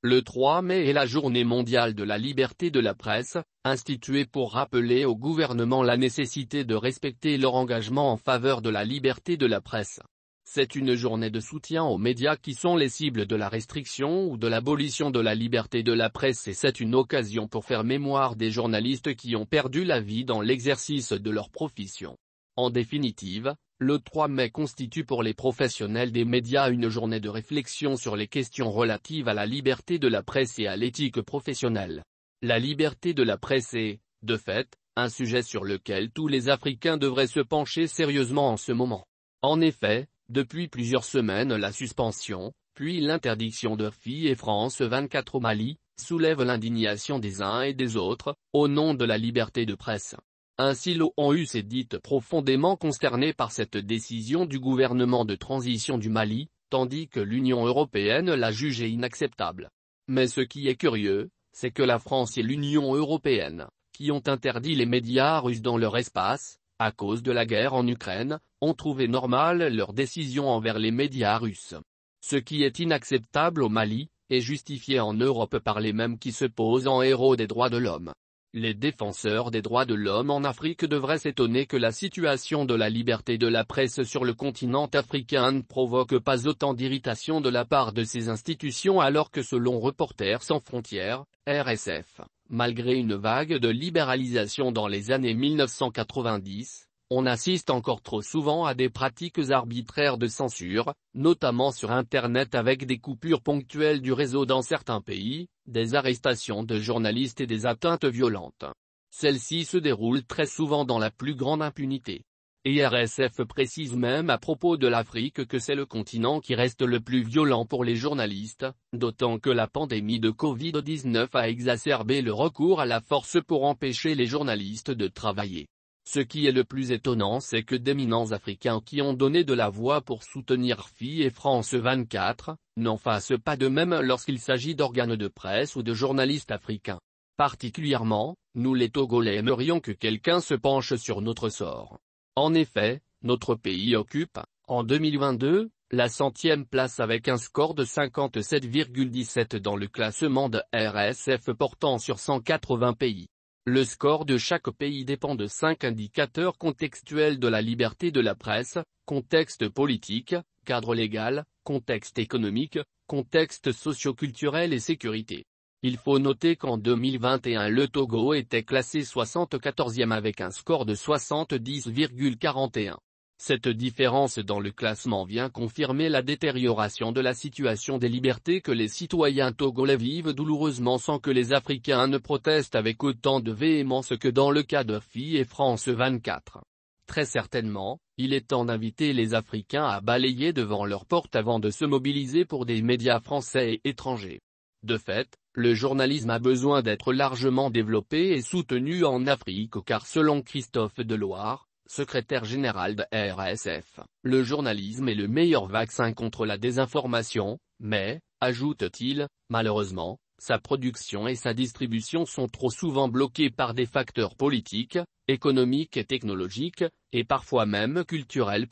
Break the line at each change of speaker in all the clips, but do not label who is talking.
Le 3 mai est la journée mondiale de la liberté de la presse, instituée pour rappeler au gouvernement la nécessité de respecter leur engagement en faveur de la liberté de la presse. C'est une journée de soutien aux médias qui sont les cibles de la restriction ou de l'abolition de la liberté de la presse et c'est une occasion pour faire mémoire des journalistes qui ont perdu la vie dans l'exercice de leur profession. En définitive, le 3 mai constitue pour les professionnels des médias une journée de réflexion sur les questions relatives à la liberté de la presse et à l'éthique professionnelle. La liberté de la presse est, de fait, un sujet sur lequel tous les Africains devraient se pencher sérieusement en ce moment. En effet, depuis plusieurs semaines la suspension, puis l'interdiction de FI et France 24 au Mali, soulève l'indignation des uns et des autres, au nom de la liberté de presse. Ainsi l'ONU s'est dite profondément consternée par cette décision du gouvernement de transition du Mali, tandis que l'Union européenne l'a jugée inacceptable. Mais ce qui est curieux, c'est que la France et l'Union européenne, qui ont interdit les médias russes dans leur espace, à cause de la guerre en Ukraine, ont trouvé normale leur décision envers les médias russes. Ce qui est inacceptable au Mali, est justifié en Europe par les mêmes qui se posent en héros des droits de l'homme. Les défenseurs des droits de l'homme en Afrique devraient s'étonner que la situation de la liberté de la presse sur le continent africain ne provoque pas autant d'irritation de la part de ces institutions alors que selon Reporters sans frontières, RSF, malgré une vague de libéralisation dans les années 1990, on assiste encore trop souvent à des pratiques arbitraires de censure, notamment sur Internet avec des coupures ponctuelles du réseau dans certains pays, des arrestations de journalistes et des atteintes violentes. Celles-ci se déroulent très souvent dans la plus grande impunité. RSF précise même à propos de l'Afrique que c'est le continent qui reste le plus violent pour les journalistes, d'autant que la pandémie de Covid-19 a exacerbé le recours à la force pour empêcher les journalistes de travailler. Ce qui est le plus étonnant c'est que d'éminents Africains qui ont donné de la voix pour soutenir FI et France 24, n'en fassent pas de même lorsqu'il s'agit d'organes de presse ou de journalistes africains. Particulièrement, nous les Togolais aimerions que quelqu'un se penche sur notre sort. En effet, notre pays occupe, en 2022, la centième place avec un score de 57,17 dans le classement de RSF portant sur 180 pays. Le score de chaque pays dépend de cinq indicateurs contextuels de la liberté de la presse, contexte politique, cadre légal, contexte économique, contexte socioculturel et sécurité. Il faut noter qu'en 2021 le Togo était classé 74e avec un score de 70,41. Cette différence dans le classement vient confirmer la détérioration de la situation des libertés que les citoyens togolais vivent douloureusement sans que les Africains ne protestent avec autant de véhémence que dans le cas de FI et France 24. Très certainement, il est temps d'inviter les Africains à balayer devant leur porte avant de se mobiliser pour des médias français et étrangers. De fait, le journalisme a besoin d'être largement développé et soutenu en Afrique car selon Christophe Deloire, secrétaire général de RASF, le journalisme est le meilleur vaccin contre la désinformation, mais, ajoute-t-il, malheureusement, sa production et sa distribution sont trop souvent bloquées par des facteurs politiques, économiques et technologiques, et parfois même culturels.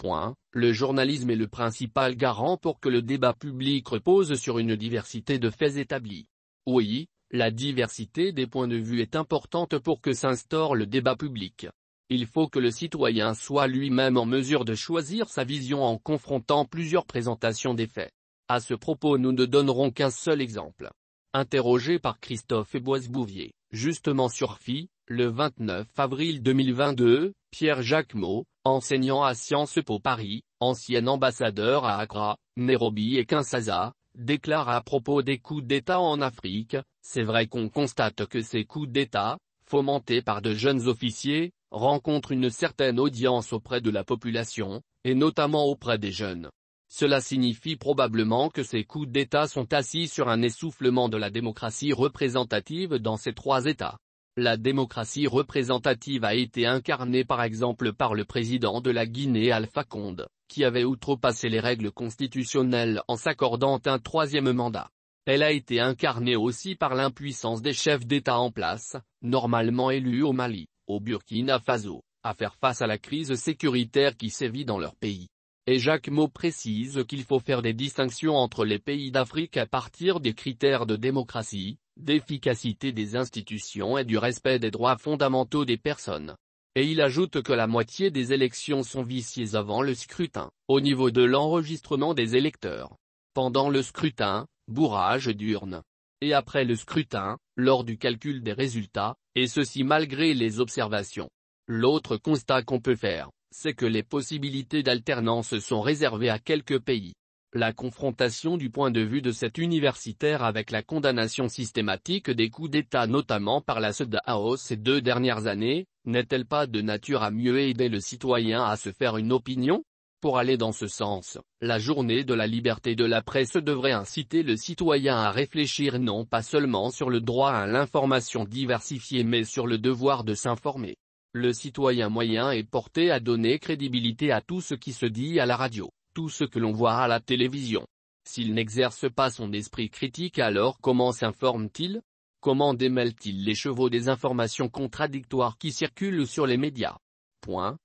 Le journalisme est le principal garant pour que le débat public repose sur une diversité de faits établis. Oui, la diversité des points de vue est importante pour que s'instaure le débat public. Il faut que le citoyen soit lui-même en mesure de choisir sa vision en confrontant plusieurs présentations des faits. À ce propos nous ne donnerons qu'un seul exemple. Interrogé par Christophe Eboise-Bouvier, justement sur FI, le 29 avril 2022, Pierre Jacquemot, enseignant à Sciences Po Paris, ancien ambassadeur à Accra, Nairobi et Kinshasa, déclare à propos des coups d'État en Afrique, c'est vrai qu'on constate que ces coups d'État, fomentés par de jeunes officiers, rencontre une certaine audience auprès de la population, et notamment auprès des jeunes. Cela signifie probablement que ces coups d'État sont assis sur un essoufflement de la démocratie représentative dans ces trois États. La démocratie représentative a été incarnée par exemple par le président de la Guinée Alpha Conde, qui avait outrepassé les règles constitutionnelles en s'accordant un troisième mandat. Elle a été incarnée aussi par l'impuissance des chefs d'État en place, normalement élus au Mali au Burkina Faso, à faire face à la crise sécuritaire qui sévit dans leur pays. Et Jacques Mot précise qu'il faut faire des distinctions entre les pays d'Afrique à partir des critères de démocratie, d'efficacité des institutions et du respect des droits fondamentaux des personnes. Et il ajoute que la moitié des élections sont viciées avant le scrutin, au niveau de l'enregistrement des électeurs. Pendant le scrutin, bourrage d'urne. Et après le scrutin, lors du calcul des résultats, et ceci malgré les observations. L'autre constat qu'on peut faire, c'est que les possibilités d'alternance sont réservées à quelques pays. La confrontation du point de vue de cet universitaire avec la condamnation systématique des coups d'État notamment par la SEDAO ces deux dernières années, n'est-elle pas de nature à mieux aider le citoyen à se faire une opinion pour aller dans ce sens, la journée de la liberté de la presse devrait inciter le citoyen à réfléchir non pas seulement sur le droit à l'information diversifiée mais sur le devoir de s'informer. Le citoyen moyen est porté à donner crédibilité à tout ce qui se dit à la radio, tout ce que l'on voit à la télévision. S'il n'exerce pas son esprit critique alors comment s'informe-t-il Comment démêle-t-il les chevaux des informations contradictoires qui circulent sur les médias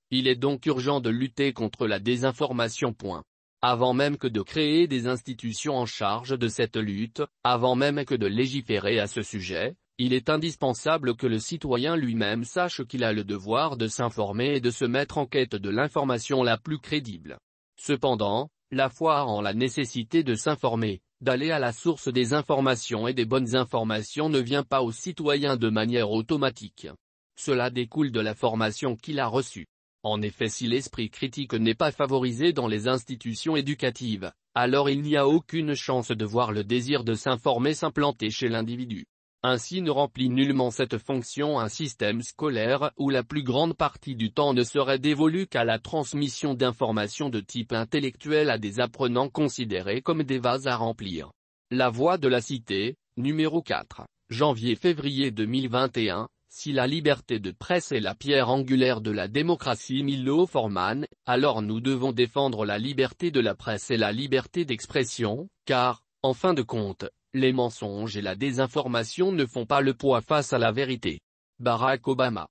il est donc urgent de lutter contre la désinformation. Avant même que de créer des institutions en charge de cette lutte, avant même que de légiférer à ce sujet, il est indispensable que le citoyen lui-même sache qu'il a le devoir de s'informer et de se mettre en quête de l'information la plus crédible. Cependant, la foi en la nécessité de s'informer, d'aller à la source des informations et des bonnes informations ne vient pas aux citoyens de manière automatique. Cela découle de la formation qu'il a reçue. En effet si l'esprit critique n'est pas favorisé dans les institutions éducatives, alors il n'y a aucune chance de voir le désir de s'informer s'implanter chez l'individu. Ainsi ne remplit nullement cette fonction un système scolaire où la plus grande partie du temps ne serait dévolue qu'à la transmission d'informations de type intellectuel à des apprenants considérés comme des vases à remplir. La Voix de la cité, numéro 4, janvier-février 2021, si la liberté de presse est la pierre angulaire de la démocratie Milo-Forman, alors nous devons défendre la liberté de la presse et la liberté d'expression, car, en fin de compte, les mensonges et la désinformation ne font pas le poids face à la vérité. Barack Obama